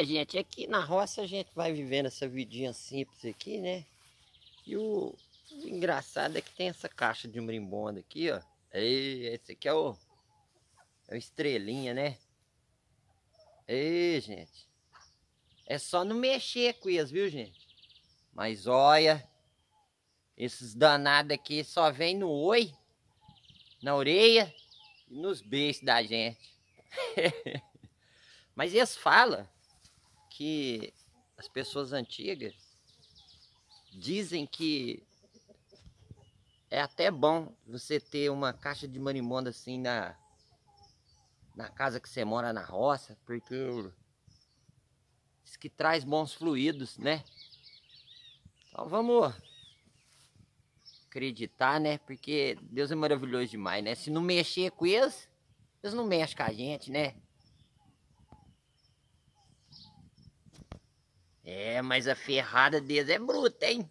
É, gente, aqui é na roça a gente vai vivendo essa vidinha simples aqui, né? E o, o engraçado é que tem essa caixa de marimbonda aqui, ó. E é, esse aqui é o, é o estrelinha, né? Ei, é, gente. É só não mexer com eles, viu, gente? Mas olha, esses danados aqui só vem no oi, na orelha e nos beijos da gente. Mas eles falam que as pessoas antigas dizem que é até bom você ter uma caixa de manimonda assim na, na casa que você mora na roça, porque diz que traz bons fluidos, né? Então vamos acreditar, né? Porque Deus é maravilhoso demais, né? Se não mexer com eles, eles não mexem com a gente, né? É, mas a ferrada deles é bruta, hein?